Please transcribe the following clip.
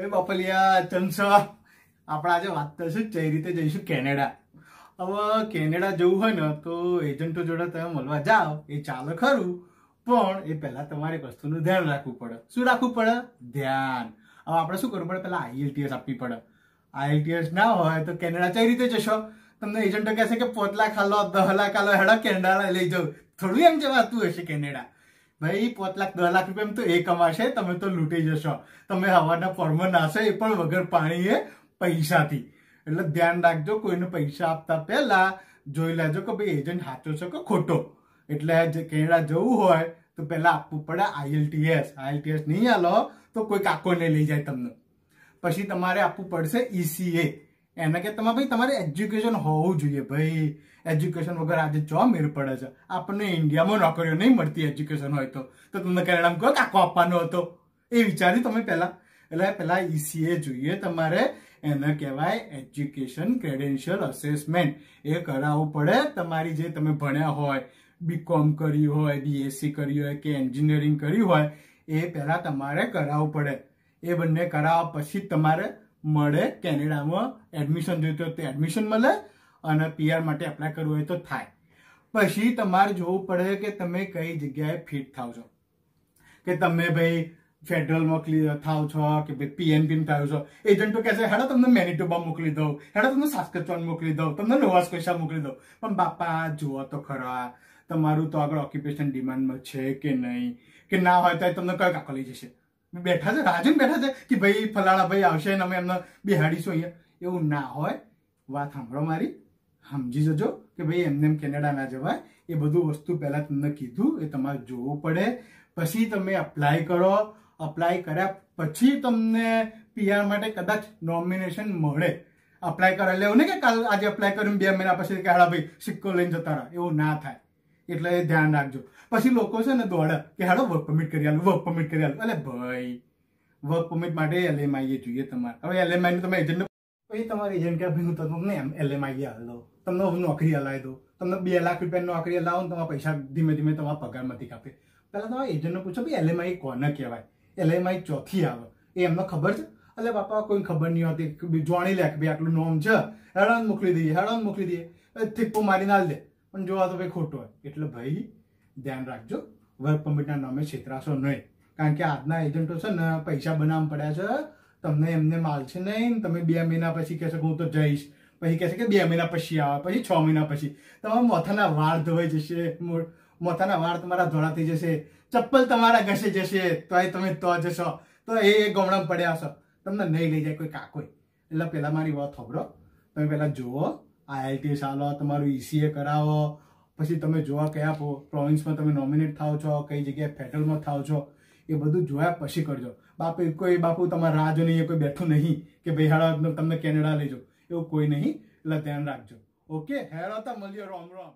એ બાપલિયા ચંસ આપણે આજે વાત કરશું જે રીતે જઈશું કેનેડા હવે કેનેડા જવું હોય ને તો એજન્ટો જોડે તમે મળવા જાઓ એ ચાલો ખરું પણ એ પહેલા તમારે વસ્તુનું ધ્યાન રાખવું પડે શું રાખવું પડે ધ્યાન હવે આપણે શું કરવું પડે પહેલાં આઈએલટીએસ આપવી પડે આઈએલટીએસ ના હોય તો કેનેડા કઈ રીતે જશો તમને એજન્ટો કહેશે કે પોતલા ખાલો દહ લાખ આલો હેડા કેનેડા લઈ જાઉં થોડું એમ જવાતું હશે કેનેડા ભાઈ પાંચ લાખ દસ લાખ રૂપિયા તો એ કમાશે તમે તો લૂંટી જશો તમે હવાના ફોર્મમાં નાશો એ પણ વગર પાણીએ પૈસાથી એટલે ધ્યાન રાખજો કોઈને પૈસા આપતા પહેલા જોઈ લેજો કે ભાઈ એજન્ટ સાચો છે કે ખોટો એટલે કેનેડા જવું હોય તો પહેલાં આપવું પડે આઈએલટીએસ આઈએલટીએસ નહીં આલો તો કોઈ કાકોને લઈ જાય તમને પછી તમારે આપવું પડશે ઈસીએ e એને કે તમે ભાઈ તમારે એજ્યુકેશન હોવું જોઈએ ભાઈ એજ્યુકેશન વગર આજે જો મેર પડે છે આપણને ઇન્ડિયામાં નોકરીઓ નહીં મળતી એજ્યુકેશન હોય તો તો તમને કેનેડામાં કયો કાકો આપવાનો હતો એ વિચાર્યું તમે પહેલાં એટલે પહેલાં ઈસીએ e જોઈએ તમારે એને કહેવાય એજ્યુકેશન ક્રેડેન્શિયલ અસેસમેન્ટ એ કરાવવું પડે તમારી જે તમે ભણ્યા હોય બીકોમ કર્યું હોય બીએસસી કર્યું હોય કે એન્જિનિયરિંગ કર્યું હોય એ પહેલાં તમારે કરાવવું પડે એ બંને કરાવવા પછી તમારે મળે કેનેડામાં એડમિશન જોઈતું તો એડમિશન મળે અને પીઆર માટે એપ્લાય કરવું હોય તો થાય પછી તમારે જોવું પડે કે તમે કઈ જગ્યાએ ફિટ થાવ છો કે તમે ભાઈ ફેડરલમાં થાવ છો કે ભાઈ પીએનપી થાવ છો એજન્ટો કહેશે હેડો તમને મેનિટોબા મોકલી દઉં હેડો તમને સાસ્કચવાન મોકલી દઉં તમને નોવા સ્પેશા મોકલી દઉં પણ બાપા જુઓ તો ખરા તમારું તો આગળ ઓક્યુપેશન ડિમાન્ડમાં છે કે નહીં કે ના હોય તો તમને કયો કાકો લઈ જશે બેઠા છે રાજુ બેઠા છે કે ભાઈ ફલાણા ભાઈ આવશે અને અમે એમને બેહાડીશું અહીંયા એવું ના હોય વાત સાંભળો મારી સમજી જજો કે ભાઈ એમને એમ કેનેડા ના જવાય એ બધું વસ્તુ પહેલાં તમને કીધું એ તમારે જોવું પડે પછી તમે અપ્લાય કરો અપ્લાય કર્યા પછી તમને પીઆર માટે કદાચ નોમિનેશન મળે અપ્લાય કરે એટલે એવું નહીં કે કાલ આજે અપ્લાય કર્યું બે મહિના પછી કે હાડા ભાઈ સિક્કો લઈને જતા રહો એવું ના થાય એટલે ધ્યાન રાખજો પછી લોકો છે ને દોડે કે હાડો વર્ક પરમિટ કરી આલું વર્ક પરમિટ કરી આલું એટલે ભાઈ વર્ક પરમિટ માટે એલએમઆઈ જોઈએ તમારે હવે એલએમઆઈ તમે એજન્ટ એ તમારે એજન્ટ કે હું તમને એમ એલએમઆઈ હાલો તમને હું નોકરી હલાવી દો તમને બે લાખ રૂપિયાની નોકરી અલાવો ને તમારા પૈસા ધીમે ધીમે તમારા પગારમાંથી કાપે પહેલાં તમારા એજન્ટને પૂછો ભાઈ એલએમઆઈ કોને કહેવાય એલએમઆઈ ચોથી આવે એ એમને ખબર છે એટલે બાપા કોઈ ખબર નહીં હોતી જોણી લે કે ભાઈ આટલું નોમ છે હેરાન મોકલી દઈએ હેરાન મોકલી દઈએ થીપ્પો મારીને નાલ દે પણ જોવા તો ભાઈ ખોટો હોય એટલે ભાઈ ધ્યાન રાખજો વર્ક પરમિટના નામે છેતરાશો નહીં કારણ કે આજના એજન્ટો છે ને પૈસા બનાવવા પડ્યા છે તમને એમને માલ છે નહીં તમે બે મહિના પછી કહેશો હું તો જઈશ પછી કહેશે કે બે મહિના પછી આવે પછી છ મહિના પછી તમારા મોથાના વાળ ધોવાઈ જશે મોથાના વાળ તમારા ધોળાતી જશે ચપ્પલ તમારા ઘસે જશે તો તમે તો જશો તો એ ગમણામાં પડ્યા હશો તમને નહીં લઈ જાય કોઈ કાકોય એટલે પહેલાં મારી વાત ખબરો તમે પહેલાં જુઓ આઈએલટીએસ ચાલો તમારું ઈસીએ e કરાવો પછી તમે જોવા કયા પ્રોવિન્સમાં તમે નોમિનેટ થાવ છો કઈ જગ્યાએ ફેડરલમાં થાવ છો એ બધું જોયા પછી કરજો બાપુ કોઈ બાપુ તમારા રાહ જો નહીં કોઈ બેઠું નહીં કે ભાઈ હાડા તમને કેનેડા લેજો એવું કોઈ નહીં એટલે ધ્યાન રાખજો ઓકે હેરો તો મળ્યો રોમ રોમ